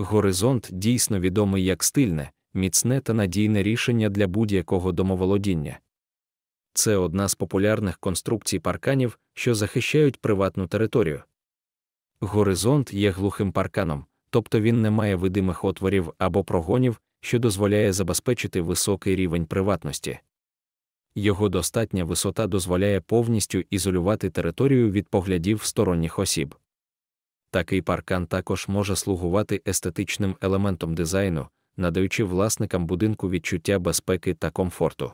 Горизонт дійсно відомий як стильне, міцне та надійне рішення для будь-якого домоволодіння. Це одна з популярних конструкцій парканів, що захищають приватну територію. Горизонт є глухим парканом, тобто він не має видимих отворів або прогонів, що дозволяє забезпечити високий рівень приватності. Його достатня висота дозволяє повністю ізолювати територію від поглядів сторонніх осіб. Такий паркан також може слугувати естетичним елементом дизайну, надаючи власникам будинку відчуття безпеки та комфорту.